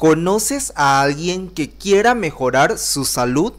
¿Conoces a alguien que quiera mejorar su salud?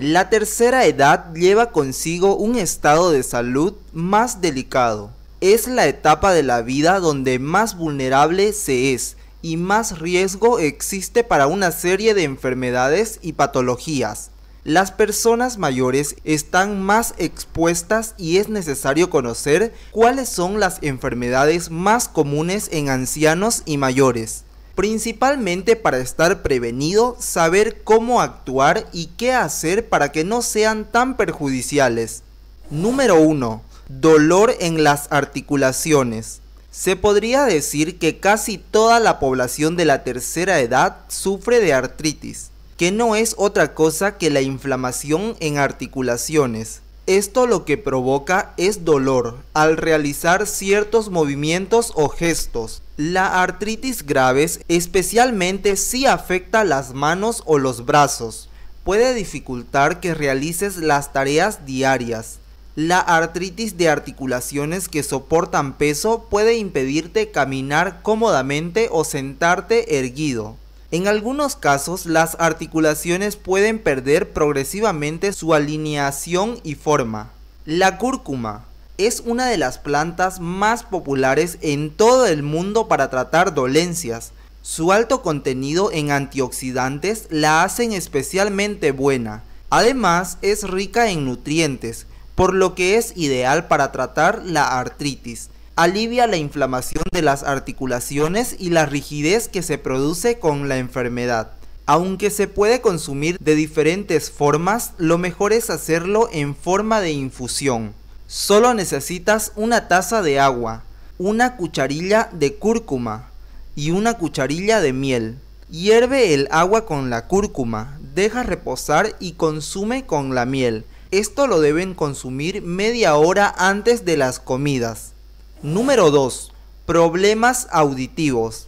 La tercera edad lleva consigo un estado de salud más delicado. Es la etapa de la vida donde más vulnerable se es y más riesgo existe para una serie de enfermedades y patologías. Las personas mayores están más expuestas y es necesario conocer cuáles son las enfermedades más comunes en ancianos y mayores principalmente para estar prevenido, saber cómo actuar y qué hacer para que no sean tan perjudiciales. Número 1. Dolor en las articulaciones. Se podría decir que casi toda la población de la tercera edad sufre de artritis, que no es otra cosa que la inflamación en articulaciones. Esto lo que provoca es dolor al realizar ciertos movimientos o gestos, la artritis graves especialmente si afecta las manos o los brazos. Puede dificultar que realices las tareas diarias. La artritis de articulaciones que soportan peso puede impedirte caminar cómodamente o sentarte erguido. En algunos casos, las articulaciones pueden perder progresivamente su alineación y forma. La cúrcuma es una de las plantas más populares en todo el mundo para tratar dolencias. Su alto contenido en antioxidantes la hacen especialmente buena. Además es rica en nutrientes, por lo que es ideal para tratar la artritis. Alivia la inflamación de las articulaciones y la rigidez que se produce con la enfermedad. Aunque se puede consumir de diferentes formas, lo mejor es hacerlo en forma de infusión. Solo necesitas una taza de agua, una cucharilla de cúrcuma y una cucharilla de miel. Hierve el agua con la cúrcuma, deja reposar y consume con la miel. Esto lo deben consumir media hora antes de las comidas. Número 2. Problemas auditivos.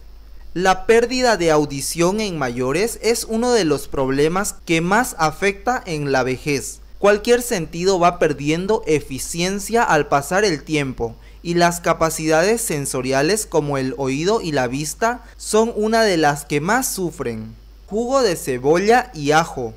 La pérdida de audición en mayores es uno de los problemas que más afecta en la vejez. Cualquier sentido va perdiendo eficiencia al pasar el tiempo y las capacidades sensoriales como el oído y la vista son una de las que más sufren. Jugo de cebolla y ajo.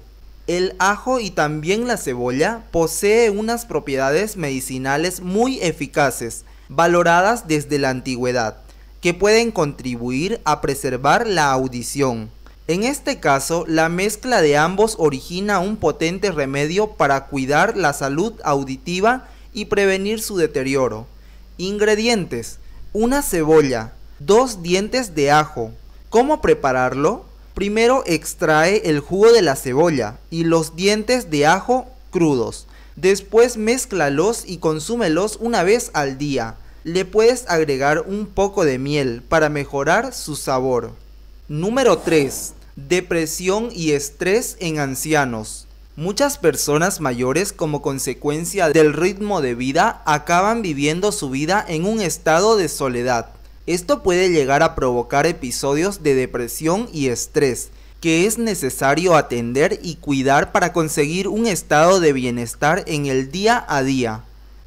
El ajo y también la cebolla posee unas propiedades medicinales muy eficaces, valoradas desde la antigüedad, que pueden contribuir a preservar la audición. En este caso, la mezcla de ambos origina un potente remedio para cuidar la salud auditiva y prevenir su deterioro. Ingredientes. Una cebolla. Dos dientes de ajo. ¿Cómo prepararlo? Primero extrae el jugo de la cebolla y los dientes de ajo crudos. Después mézclalos y consúmelos una vez al día. Le puedes agregar un poco de miel para mejorar su sabor. Número 3. Depresión y estrés en ancianos. Muchas personas mayores como consecuencia del ritmo de vida acaban viviendo su vida en un estado de soledad. Esto puede llegar a provocar episodios de depresión y estrés que es necesario atender y cuidar para conseguir un estado de bienestar en el día a día.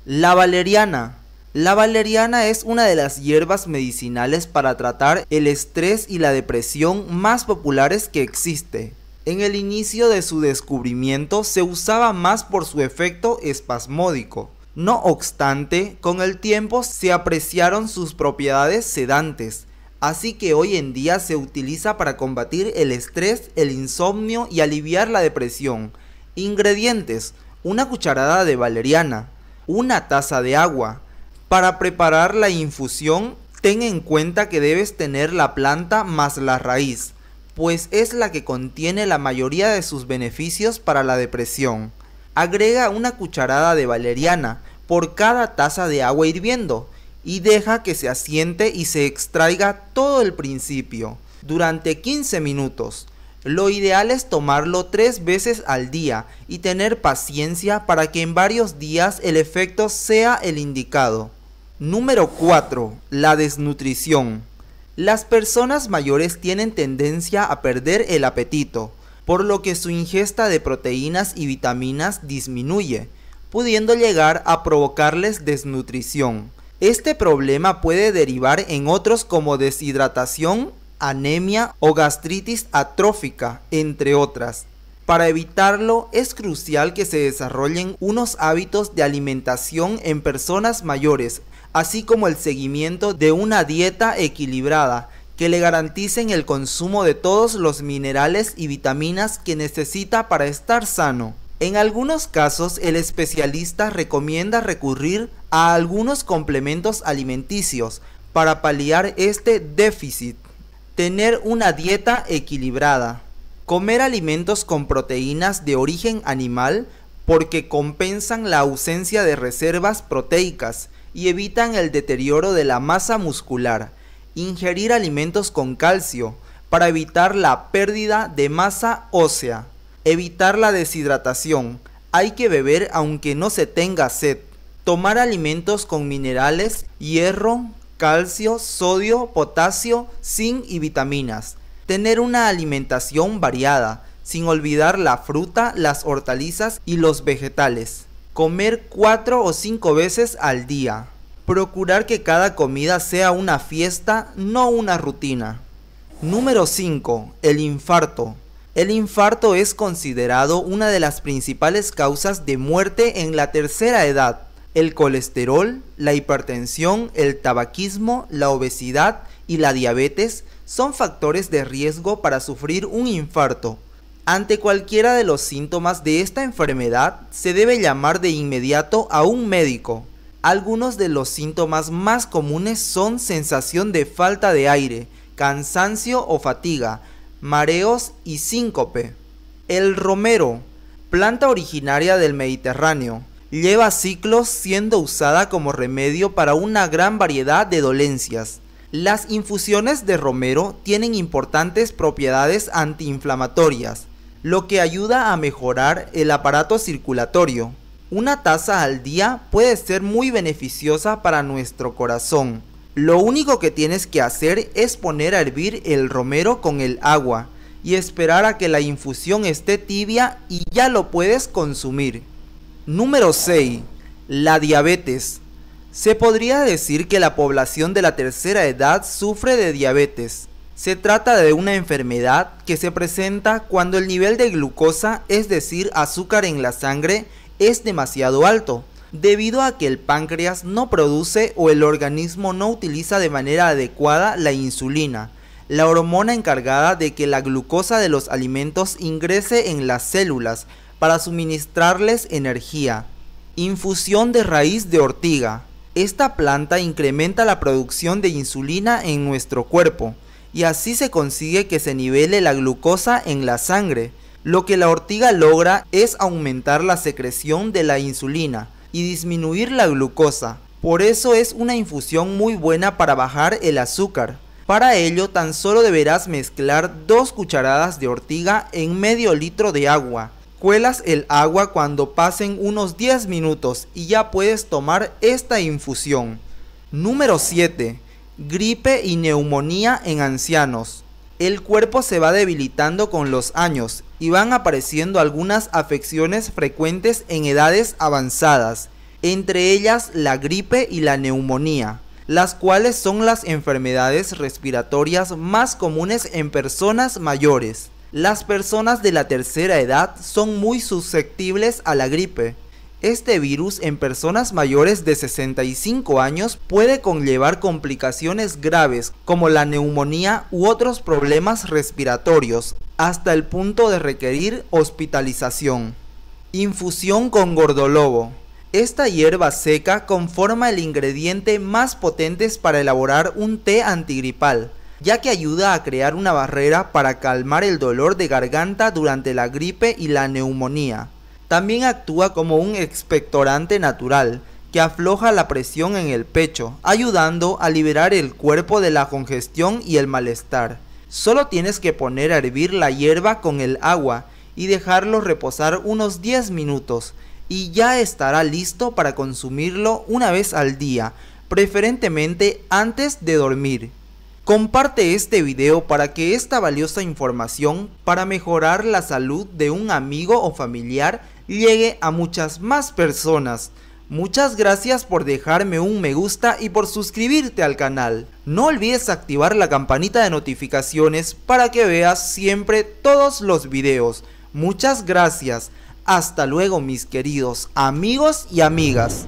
La valeriana la valeriana es una de las hierbas medicinales para tratar el estrés y la depresión más populares que existe. En el inicio de su descubrimiento se usaba más por su efecto espasmódico. No obstante, con el tiempo se apreciaron sus propiedades sedantes, así que hoy en día se utiliza para combatir el estrés, el insomnio y aliviar la depresión. Ingredientes: una cucharada de valeriana, una taza de agua, para preparar la infusión, ten en cuenta que debes tener la planta más la raíz, pues es la que contiene la mayoría de sus beneficios para la depresión. Agrega una cucharada de valeriana por cada taza de agua hirviendo y deja que se asiente y se extraiga todo el principio durante 15 minutos. Lo ideal es tomarlo tres veces al día y tener paciencia para que en varios días el efecto sea el indicado. Número 4. La desnutrición. Las personas mayores tienen tendencia a perder el apetito, por lo que su ingesta de proteínas y vitaminas disminuye, pudiendo llegar a provocarles desnutrición. Este problema puede derivar en otros como deshidratación, anemia o gastritis atrófica, entre otras. Para evitarlo es crucial que se desarrollen unos hábitos de alimentación en personas mayores así como el seguimiento de una dieta equilibrada que le garanticen el consumo de todos los minerales y vitaminas que necesita para estar sano. En algunos casos, el especialista recomienda recurrir a algunos complementos alimenticios para paliar este déficit. Tener una dieta equilibrada. Comer alimentos con proteínas de origen animal porque compensan la ausencia de reservas proteicas y evitan el deterioro de la masa muscular. Ingerir alimentos con calcio para evitar la pérdida de masa ósea. Evitar la deshidratación. Hay que beber aunque no se tenga sed. Tomar alimentos con minerales, hierro, calcio, sodio, potasio, zinc y vitaminas. Tener una alimentación variada, sin olvidar la fruta, las hortalizas y los vegetales. Comer cuatro o cinco veces al día. Procurar que cada comida sea una fiesta, no una rutina. Número 5. El infarto. El infarto es considerado una de las principales causas de muerte en la tercera edad. El colesterol, la hipertensión, el tabaquismo, la obesidad y la diabetes son factores de riesgo para sufrir un infarto. Ante cualquiera de los síntomas de esta enfermedad, se debe llamar de inmediato a un médico. Algunos de los síntomas más comunes son sensación de falta de aire, cansancio o fatiga, mareos y síncope. El romero, planta originaria del Mediterráneo, lleva ciclos siendo usada como remedio para una gran variedad de dolencias. Las infusiones de romero tienen importantes propiedades antiinflamatorias, lo que ayuda a mejorar el aparato circulatorio. Una taza al día puede ser muy beneficiosa para nuestro corazón. Lo único que tienes que hacer es poner a hervir el romero con el agua y esperar a que la infusión esté tibia y ya lo puedes consumir. Número 6. La diabetes. Se podría decir que la población de la tercera edad sufre de diabetes. Se trata de una enfermedad que se presenta cuando el nivel de glucosa, es decir, azúcar en la sangre, es demasiado alto, debido a que el páncreas no produce o el organismo no utiliza de manera adecuada la insulina, la hormona encargada de que la glucosa de los alimentos ingrese en las células para suministrarles energía. Infusión de raíz de ortiga. Esta planta incrementa la producción de insulina en nuestro cuerpo y así se consigue que se nivele la glucosa en la sangre. Lo que la ortiga logra es aumentar la secreción de la insulina y disminuir la glucosa. Por eso es una infusión muy buena para bajar el azúcar. Para ello tan solo deberás mezclar 2 cucharadas de ortiga en medio litro de agua. Cuelas el agua cuando pasen unos 10 minutos y ya puedes tomar esta infusión. Número 7 gripe y neumonía en ancianos. El cuerpo se va debilitando con los años y van apareciendo algunas afecciones frecuentes en edades avanzadas, entre ellas la gripe y la neumonía, las cuales son las enfermedades respiratorias más comunes en personas mayores. Las personas de la tercera edad son muy susceptibles a la gripe, este virus en personas mayores de 65 años puede conllevar complicaciones graves como la neumonía u otros problemas respiratorios, hasta el punto de requerir hospitalización. Infusión con gordolobo. Esta hierba seca conforma el ingrediente más potente para elaborar un té antigripal, ya que ayuda a crear una barrera para calmar el dolor de garganta durante la gripe y la neumonía. También actúa como un expectorante natural que afloja la presión en el pecho, ayudando a liberar el cuerpo de la congestión y el malestar. Solo tienes que poner a hervir la hierba con el agua y dejarlo reposar unos 10 minutos y ya estará listo para consumirlo una vez al día, preferentemente antes de dormir. Comparte este video para que esta valiosa información para mejorar la salud de un amigo o familiar llegue a muchas más personas. Muchas gracias por dejarme un me gusta y por suscribirte al canal. No olvides activar la campanita de notificaciones para que veas siempre todos los videos. Muchas gracias. Hasta luego mis queridos amigos y amigas.